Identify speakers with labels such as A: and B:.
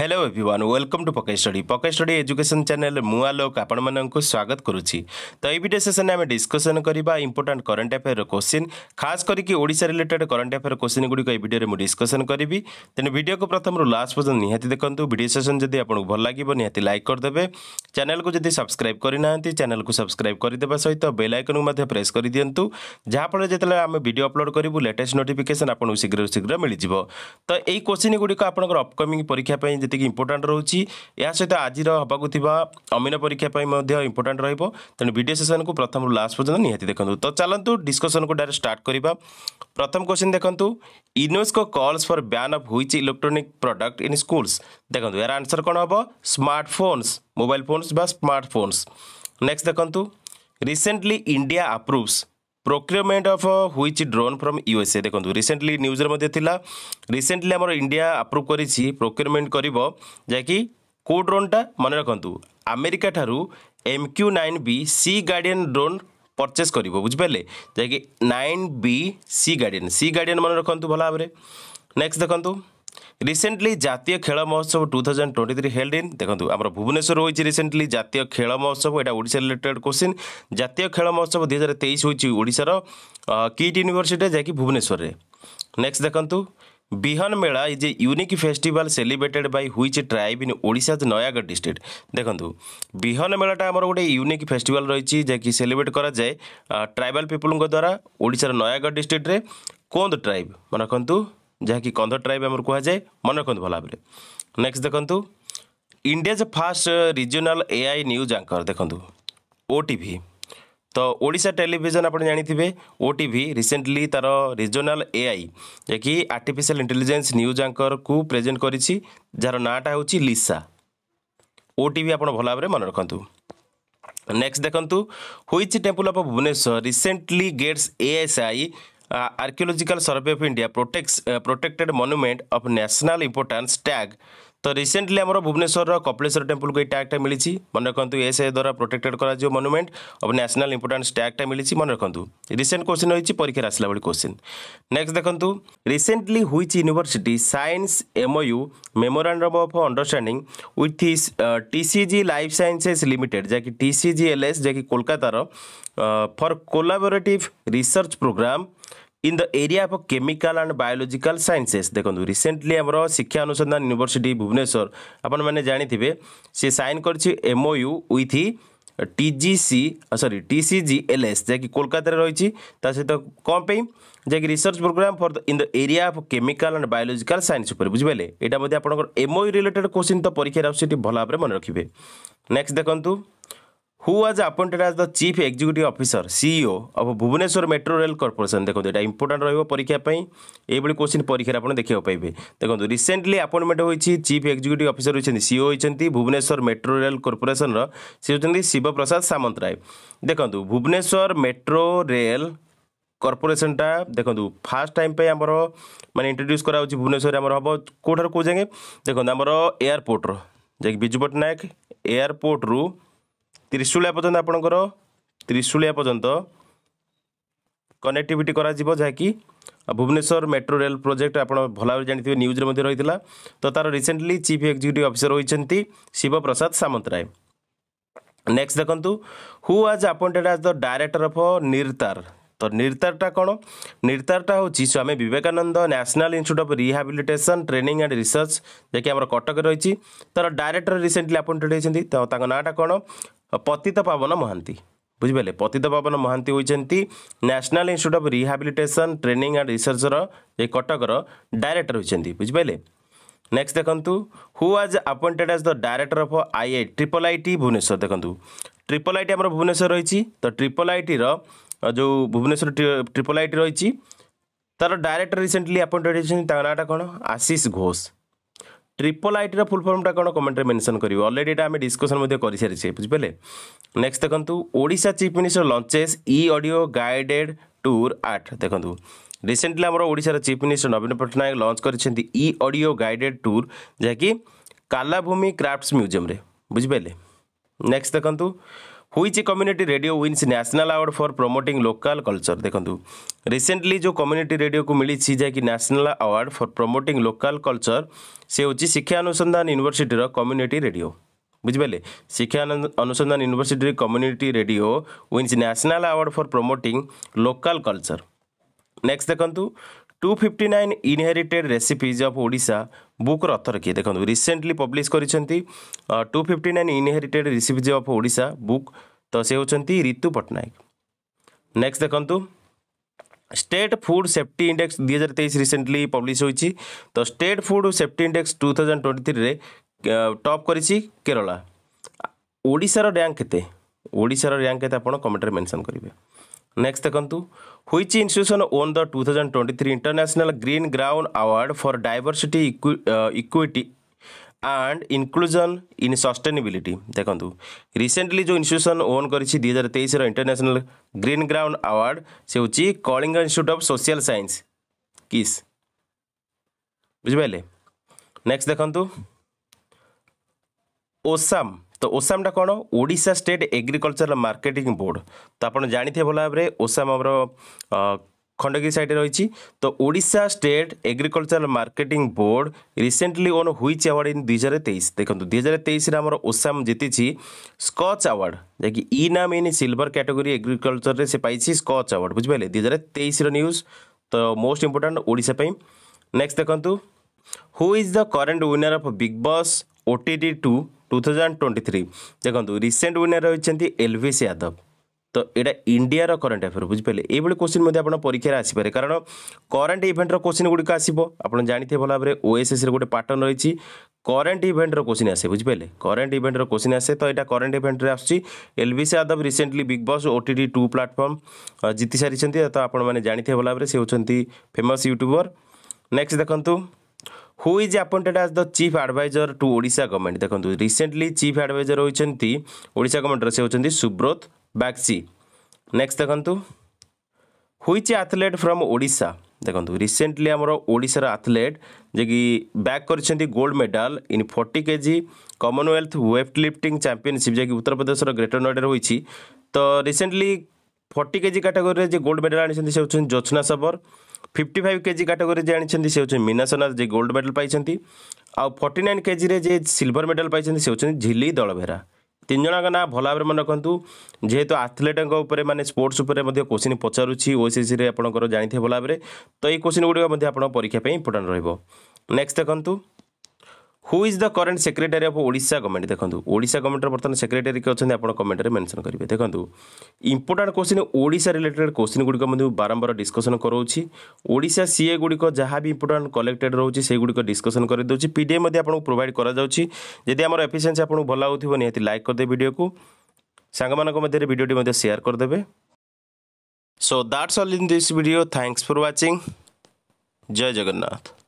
A: hello everyone welcome to Pocket Study Pocket Study education channel মু আলোক ଆପଣମାନଙ୍କୁ ସ୍ୱାଗତ କରୁଛି ତ ଏଇ ଭିଡ଼ିଓ ସେସନ୍ରେ ଆମେ ଡିସ୍କସନ୍ କରିବା ଇମ୍ପୋର୍ଟାଣ୍ଟ କରେଣ୍ଟ ଆଫେୟାର କୋଶ୍ଚିନ୍ ଖାସ୍ କରିକି Odisha related current affair question ଗୁଡ଼ିକ ଏଇ ଭିଡ଼ିଓରେ ମୁଁ ଡିସ୍କସନ୍ କରିବି ତେଣୁ ଭିଡ଼ିଓକୁ ପ୍ରଥମରୁ ଲାଷ୍ଟ ପର୍ଯ୍ୟନ୍ତ ନିହାତି ଦେଖନ୍ତୁ ଭିଡ଼ିଓ ସେସନ୍ ଯଦି ଆପଣଙ୍କୁ ଭଲ ଲାଗିବ ନିହାତି ଲାଇକ୍ କରିଦେବେ ଚ୍ୟାନେଲକୁ ଯଦି ସବସ୍କ୍ରାଇବ୍ କରିନାହାନ୍ତି ଚ୍ୟାନେଲକୁ ସବସ୍କ୍ରାଇବ୍ କରିଦେବା ସହିତ ବେଲ୍ ଆଇକନ୍କୁ ମଧ୍ୟ ପ୍ରେସ୍ କରିଦିଅନ୍ତୁ ଯାହାଫଳରେ ଯେତେବେଳେ ଆମେ ଭିଡ଼ିଓ ଅପଲୋଡ଼ କରିବୁ ଲେଟେଷ୍ଟ ନୋଟିଫିକେସନ୍ ଆପଣଙ୍କୁ ଶୀଘ୍ର ଶୀଘ୍ର ମିଳିଯିବ ତ ଏଇ କୋଶ୍ଚିନ୍ ଗୁଡ଼ିକ ଆପଣଙ୍କର ଅପକମିଂ ପରୀକ୍ଷା ପାଇଁ तिकि इम्पोर्टान्ट रुच्छ यासहित आजर परीक्षा अमिन परीक्षाप इम्पोर्टान्ट रो त भिडियो को प्रथम लास्ट पर्नु नि त चालनु को डायरेक्ट स्टार्ट गर्दा प्रथम इनोस को कॉल्स फॉर बैन ब्यान् अप्छ इलेक्ट्रॉनिक प्रोडक्ट इन स्कूल्स देख्नु या आन्सर कम हे स्मर्टफो मोबाइल फोन्स बा स्मर्टफो नेक्स्ट देख्नु recently India approves procurement of which drone from USA দেখুন রিসেন্টলি নিউজের মধ্যে লা রিসেন্টলি আমার ইন্ডিয়া আপ্রুভ করেছি প্রোক্রিয়মেন্ট করব যাকি কেউ ড্রোনটা মনে রাখতু আমেরিকা ঠারু M Q nine B C guardian drone purchase করব বুঝিপারে যাকি nine B C guardian C guardian মনে রাখতু ভালো ভাবে নেক্সট দেখুন রিসেন্টলি জাতীয় খেল মহোৎসব two thousand twenty three held in দেখুন আমার ভুবনেশ্বর হয়েছে রিসেন্টলি জাতীয় খেল মহোৎসব এটা ওড়িশা রিলেটেড কোশ্চিন জাতীয় খেল মহোৎসব দুই হাজার তেইশ হয়েছে ওড়িশার কিট ইউনিভর্সিটি যাকি ভুবনেশ্বরের নেক্সট দেখন্তু Bihan Mela is a unique festival celebrated by which tribe in Odisha's Nayagarh district দেখন্তু বিহন মেলাটা আমার গোটে ইউনিক ফেস্টিভাল রয়েছে যাকি সেলিব্রেট করা যায় ট্রাইবাল পিপুলঙ্ক দ্বারা ওড়িশার নয়াগড় ডিস্ট্রিক্টরে কোন্দ ট্রাইব মনে রাখন্তু ଯାହାକି କନ୍ଧ ଟ୍ରାଇବ୍ ଆମର କୁହାଯାଏ ମନେ ରଖନ୍ତୁ ଭଲ ଭାବରେ ନେକ୍ସଟ ଦେଖନ୍ତୁ India's fast regional AI news anchor ଦେଖନ୍ତୁ ଓଟିଭି ତ ଓଡ଼ିଶା ଟେଲିଭିଜନ ଆପଣ ଜାଣିଥିବେ ଓଟିଭି ରିସେଣ୍ଟଲି ତା'ର ରିଜନାଲ ଏଆଇ ଯାହାକି ଆର୍ଟିଫିସିଆଲ୍ ଇଣ୍ଟେଲିଜେନ୍ସ ନ୍ୟୁଜ୍ ଆଙ୍କରକୁ ପ୍ରେଜେଣ୍ଟ କରିଛି ଯାହାର ନାଁଟା ହେଉଛି ଲିସା ଓଟିଭି ଆପଣ ଭଲ ଭାବରେ ମନେ ରଖନ୍ତୁ ନେକ୍ସଟ ଦେଖନ୍ତୁ which temple of Bhubaneswar recently gets ASI Archaeological Survey of India protects uh, protected monument of national importance tag তো রিসেন্টলি আমার ভুবনেশ্বর কপিলেশ্বর টেম্পলকে এই ট্যাগটা মিলিছি মনে রাখতু এসআই দ্বারা প্রোটেক্টেড করা যাব মনুমেন্ট অফ ন্যাশনাল ইম্পর্টান্স ট্যাগটা মিলিছি মনে রাখতু রিসেন্ট কোশ্চিন রয়েছে পরীক্ষার আসলা বেড়ে কোশ্চিন নেক্সট দেখন্তু recently which university science MoU memorandum of understanding with his TCG life sciences limited যা কি টিসিজি এলএস যা কি কলকাতার for collaborative research program in the area of chemical and biological sciences দেখুন রিসেন্টলি আমার Siksha Anusandhan university Bhubaneswar আপনার মানে জাঁথিবে সি সাইন করছে এমওইউ উইথ টিজিসি সরি টিসিজিএলএস যা কি কলকাতায় রয়েছে তা সহ কম যা কি research program for in the area of chemical and biological science উপরে বুঝিপারে এটা মধ্যে আপনার এমওই রিলেটেড কোশ্চিন তো পরীক্ষার আসছে সেটি ভালো ভাবে মনে রাখবে নেক্সট দেখুন হু was appointed as the chief executive officer CEO of Bhubaneswar metro rail corporation দেখুন এটা ইম্পর্টাট রহব পরীক্ষা পাই এইভাবে কোশ্চিন পরীক্ষার আপনার দেখা পাইবে দেখুন রিসেন্টলি আপয়েন্টমেন্ট হয়েছে চিফ এক্সিক্যুটিভ অফিসর হয়েছেন সিইও হয়েছেন ভুবনেশ্বর মেট্রো রেল কর্পোরেশনর সে হচ্ছেন শিবপ্রসাদ সামন্তরায় দেখুন ভুবনেশ্বর মেট্রো রেল কর্পোরেশনটা দেখুন ফার্স্ট টাইম পাই আমার মানে ইন্ট্রোডিউস করা হচ্ছে ভুবনেশ্বরে আমার হব কোঠার কেউ যাকে দেখুন আমার এয়ারপোর্টর যাকে বিজু পট্টনায়ক এয়ারপোর্টরু ত্রিশুলিয়া পর্যন্ত আপনার ত্রিশুলিয়া পর্যন্ত কনেক্টিভিটি করা যা ভুবনেশ্বর মেট্রো রেল প্রোজেক্ট আপনার ভালোভাবে জাঁথিবে নিউজরে মধ্যে রয়েছে তো তার রিসেন্টলি চিফ এক্সিকিউটিভ অফিসর হয়েছেন শিবপ্রসাদ সামন্তরায় নেক্সট দেখন্তু হু আজ appointed as the director of নির্তার তো নির্তারটা কোণ নির্তারটা হচ্ছে Swami Vivekananda national institute of rehabilitation training and research যে কি আমার কটকে রয়েছে তার ডাইরেক্টর রিসেন্টলি আপয়েন্টেড হয়েছেন তো তাঁর নাঁটা কোণ ପତିତ ପାବନ ମହାନ୍ତି ବୁଝିପାରିଲେ ପତିତ ପାବନ ମହାନ୍ତି ହୋଇଛନ୍ତି national institute of rehabilitation training and ରିସର୍ଚ୍ଚର ଏ କଟକର ଡାଇରେକ୍ଟର ହୋଇଛନ୍ତି ବୁଝିପାରିଲେ ନେକ୍ସଟ ଦେଖନ୍ତୁ who as appointed as the director of I I triple I T Bhubaneswar ଦେଖନ୍ତୁ ଟ୍ରିପଲ୍ ଆଇ ଟି ଆମର ଭୁବନେଶ୍ୱର ରହିଛି ତ ଟ୍ରିପଲ୍ ଆଇ ଟିର ଯେଉଁ ଭୁବନେଶ୍ୱର ଟ୍ରିପଲ୍ ଆଇ ଟି ରହିଛି ତାର ଡାଇରେକ୍ଟର ରିସେଣ୍ଟଲି ଆପଏଣ୍ଟେଡ୍ ହୋଇଛନ୍ତି ତାଙ୍କ ନାଁଟା କ'ଣ ଆଶିଷ ଘୋଷ ট্রিপল আইটির ফুল ফর্মটা କ'ଣ କମେଣ୍ଟରେ ମେନସନ୍ କରିବ ଅଲରେଡ଼ି ଏଇଟା ଆମେ ଡିସ୍କସନ୍ ମଧ୍ୟ କରିସାରିଛେ ବୁଝିପାରିଲେ ନେକ୍ସଟ ଦେଖନ୍ତୁ Odisha chief minister launches e audio guided tour art ଦେଖନ୍ତୁ ରିସେଣ୍ଟଲି ଆମର ଓଡ଼ିଶାର ଚିଫ୍ ମିନିଷ୍ଟର ନବୀନ ପଟ୍ଟନାୟକ ଲଞ୍ଚ କରିଛନ୍ତି ଇ ଅଡ଼ିଓ ଗାଇଡେଡ୍ ଟୁର୍ ଯାହାକି କାଲାଭୂମି କ୍ରାଫ୍ଟସ୍ ମ୍ୟୁଜିୟମ୍ରେ ବୁଝିପାରିଲେ ନେକ୍ସଟ ଦେଖନ୍ତୁ which community radio wins national award for promoting local culture देखो रिसेंटली जो कम्युनिटी रेडियो को मिली जैक national award for promoting local culture से हो शिक्षा अनुसंधान यूनिवर्सीटी कम्युनिटी रेडियो बुझिपारे Siksha Anusandhan university community radio wins national award for promoting local culture next देखूँ two fifty nine inherited recipes of Odisha বুকর অথর কি দেখুন রিসেন্টলি পব্লিশ করেছেন two fifty nine inherited recipes of Odisha book তো সে হচ্ছেন ঋতু পট্টনায়ক নেক্সট দেখুন स्टेट फूड सेफ्टी इंडेक्स दुई हजार तेईस रिसेंटली पब्लिश होती तो state food safety index two thousand twenty three top कर केरला ओडार रैंक के ओडार रैंक के आप कमेंट में मेनसन करेंगे नेक्स्ट देखु which institution won the two thousand twenty three international green ground award for diversity equity and inclusion in sustainability देखो recently जो institution own कर दुई हजार तेईस इंटरनेशनाल ग्रीन ग्राउंड आवार्ड से हूँ Kalinga institute of social sciences KISS बुझे next देखु ओसाम ତ ଓସାମଟା କ'ଣ Odisha state agricultural marketing board ତ ଆପଣ ଜାଣିଥିବେ ଭଲ ଭାବରେ ଓସାମ ଆମର ଖଣ୍ଡଗିରି ସାଇଡ଼ରେ ରହିଛି ତ Odisha state agricultural marketing board recently won which award in ଦୁଇ ହଜାର ତେଇଶ ଦେଖନ୍ତୁ ଦୁଇ ହଜାର ତେଇଶରେ ଆମର ଓସାମ ଜିତିଛି ସ୍କଚ୍ ଆୱାର୍ଡ଼ ଯାହାକି ଇ ନାମ୍ ଇନ୍ ସିଲ୍ଭର କ୍ୟାଟେଗୋରୀ ଏଗ୍ରିକଲଚରରେ ସେ ପାଇଛି ସ୍କଚ୍ ଆୱାର୍ଡ଼ ବୁଝିପାରିଲେ ଦୁଇ ହଜାର ତେଇଶର ନ୍ୟୁଜ୍ ତ ମୋଷ୍ଟ ଇମ୍ପୋର୍ଟାଣ୍ଟ ଓଡ଼ିଶା ପାଇଁ ନେକ୍ସଟ ଦେଖନ୍ତୁ who is the current winner of Bigg Boss OTT two two thousand twenty three দেখুন রিসেন্ট ୱିନର ହେଉଛନ୍ତି ଏଲ୍ଭିସ୍ ୟାଦବ ତ ଏଇଟା ଇଣ୍ଡିଆର କରେଣ୍ଟ ଆଫେୟାର ବୁଝିପାରିଲେ ଏଇଭଳି କୋଶ୍ଚିନ୍ ମଧ୍ୟ ଆପଣ ପରୀକ୍ଷାରେ ଆସିପାରେ କାରଣ କରେଣ୍ଟ ଇଭେଣ୍ଟର କୋଶ୍ଚିନ୍ ଗୁଡ଼ିକ ଆସିବ ଆପଣ ଜାଣିଥିବେ ଭଲ ଭାବରେ ଓଏସ୍ଏସ୍ରେ ଗୋଟେ ପାଟର୍ନ ରହିଛି କରେଣ୍ଟ ଇଭେଣ୍ଟର କୋଶ୍ଚିନ୍ ଆସେ ବୁଝିପାରିଲେ କରେଣ୍ଟ ଇଭେଣ୍ଟର କୋଶ୍ଚିନ୍ ଆସେ ତ ଏଇଟା କରେଣ୍ଟ ଇଭେଣ୍ଟରେ ଆସୁଛି ଏଲ୍ଭିସି Yadav recently Bigg Boss OTT two platform ଜିତି ସାରିଛନ୍ତି ତ ଆପଣମାନେ ଜାଣିଥିବେ ଭଲ ଭାବରେ ସେ ହେଉଛନ୍ତି ଫେମସ୍ ୟୁଟ୍ୟୁବର ନେକ୍ସଟ ଦେଖନ୍ତୁ who is appointed as the chief adviser to Odisha government ଦେଖନ୍ତୁ ରିସେଣ୍ଟଲି ଚିଫ୍ ଆଡ଼ଭାଇଜର ହୋଇଛନ୍ତି ଓଡ଼ିଶା ଗଭର୍ଣ୍ଣମେଣ୍ଟର ସେ ହେଉଛନ୍ତି ସୁବ୍ରତ ବାଗ୍ଚି ନେକ୍ସଟ ଦେଖନ୍ତୁ হুইচ আথলেট ফ্রম ওড়িশা দেখুন রিসেন্টলি আমার ওড়িশার আথলেট যে কি ব্যাক করেছেন gold medal in forty kg Commonwealth weight lifting championship যে কি উত্তরপ্রদেশের গ্রেটর নয়ডার হয়েছি তো রিসেন্টলি ফর্টি কেজি ক্যাটাগোরি যে গোল্ড মেডাল আনিছেন সে হচ্ছেন জোৎসনা সবর ফিফটি ফাইভ কেজি ক্যাটেগোরি যে আনিছেন সে হচ্ছে মিনা সোনা যে গোল্ড মেডাল পাইছেন আউ ফর্টি নাইন কেজিরে যে সিলভর মেডাল পাইছেন সে হচ্ছেন ঝিলি দলভেরা তিন জনক না ভাল ভাবে মনে রাখতু যেহেতু আথলেটঙ্ক উপরে মানে স্পোর্টস উপরে মধ্যে কোশ্চিন পচারুছি ওএসএসসিরে আপনার জাঁথে ভাল ভাবে তো এই কোশ্চিন গুড়ি আপনার পরীক্ষা ইম্পর্টাট রহব নেক্সট দেখুন who is the current secretary of Odisha government দেখুন ওড়শা গভর্নমেন্টর বর্তমানে সেক্রেটারি কে অনেক আপনার কমেন্টরে মেনশন করবে দেখুন important question Odisha related question গুড়ি বারম্বার ডিসকসন করছি ওড়শা সিএ গুড়ি যা বি ইম্পর্টাট কলেক্টেড রয়েছে সেইগুড়ি ডিসকসন করে দেছি পিডিএফ মধ্যে আপনার প্রোভাইড করা যাচ্ছে যদি আমার এফিসিয়েন্সি আপনার ভাল লাগুথিব নিহতি লাইক করদে ভিডিওকে ସାଙ୍ଗମାନଙ୍କ ମଧ୍ୟରେ ଭିଡ଼ିଓଟି ମଧ୍ୟ ସେୟାର କରିଦେବେ so that's all in this video thanks for watching Jay Jagannath